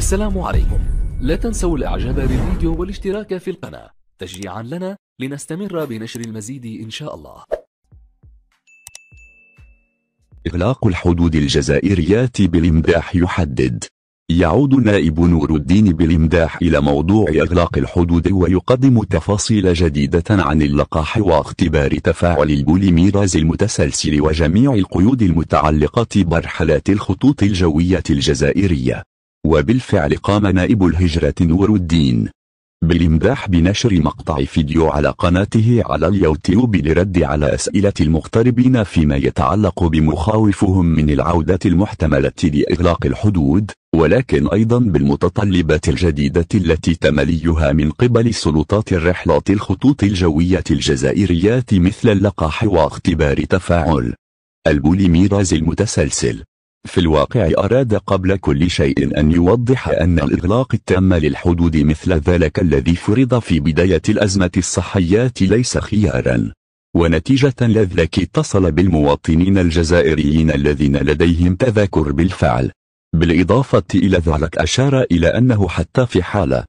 السلام عليكم لا تنسوا الاعجاب بالفيديو والاشتراك في القناة تشجيعا لنا لنستمر بنشر المزيد إن شاء الله إغلاق الحدود الجزائرية بالإمداح يحدد يعود نائب نور الدين بالإمداح إلى موضوع إغلاق الحدود ويقدم تفاصيل جديدة عن اللقاح واختبار تفاعل البوليميراز المتسلسل وجميع القيود المتعلقة برحلات الخطوط الجوية الجزائرية وبالفعل قام نائب الهجرة نور الدين بالإمداح بنشر مقطع فيديو على قناته على اليوتيوب لرد على أسئلة المغتربين فيما يتعلق بمخاوفهم من العودة المحتملة لإغلاق الحدود ولكن أيضا بالمتطلبات الجديدة التي تمليها من قبل سلطات الرحلات الخطوط الجوية الجزائريات مثل اللقاح واختبار تفاعل البوليميراز المتسلسل في الواقع أراد قبل كل شيء أن يوضح أن الإغلاق التام للحدود مثل ذلك الذي فرض في بداية الأزمة الصحية ليس خيارا ونتيجة لذلك اتصل بالمواطنين الجزائريين الذين لديهم تذاكر بالفعل بالإضافة إلى ذلك أشار إلى أنه حتى في حالة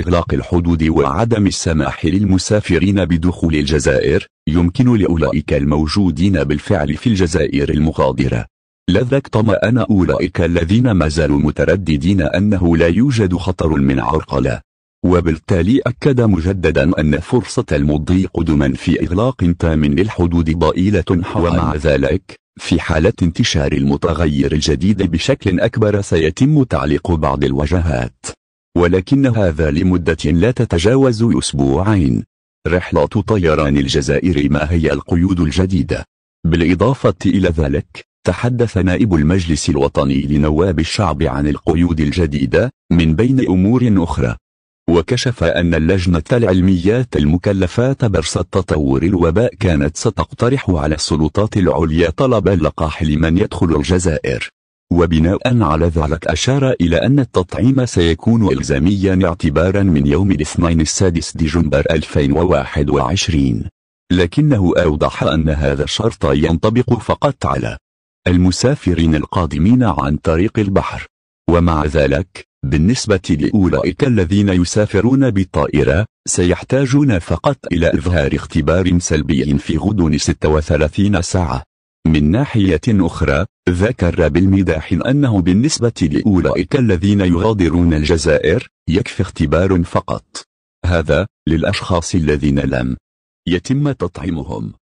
إغلاق الحدود وعدم السماح للمسافرين بدخول الجزائر يمكن لأولئك الموجودين بالفعل في الجزائر المغادرة لذاك طمأن أولئك الذين ما زالوا مترددين أنه لا يوجد خطر من عرقلة وبالتالي أكد مجددا أن فرصة المضي قدما في إغلاق تام للحدود ضئيلة ومع ذلك في حالة انتشار المتغير الجديد بشكل أكبر سيتم تعليق بعض الوجهات ولكن هذا لمدة لا تتجاوز أسبوعين رحلة طيران الجزائر ما هي القيود الجديدة بالإضافة إلى ذلك تحدث نائب المجلس الوطني لنواب الشعب عن القيود الجديدة من بين أمور أخرى وكشف أن اللجنة العلميات المكلفات برصد تطور الوباء كانت ستقترح على السلطات العليا طلب اللقاح لمن يدخل الجزائر وبناء على ذلك أشار إلى أن التطعيم سيكون إلزاميا اعتبارا من يوم الاثنين السادس دجنبر 2021 لكنه أوضح أن هذا الشرط ينطبق فقط على المسافرين القادمين عن طريق البحر ومع ذلك بالنسبة لأولئك الذين يسافرون بالطائرة سيحتاجون فقط إلى إظهار اختبار سلبي في غضون 36 ساعة من ناحية أخرى ذكر بالمداح أنه بالنسبة لأولئك الذين يغادرون الجزائر يكفي اختبار فقط هذا للأشخاص الذين لم يتم تطعيمهم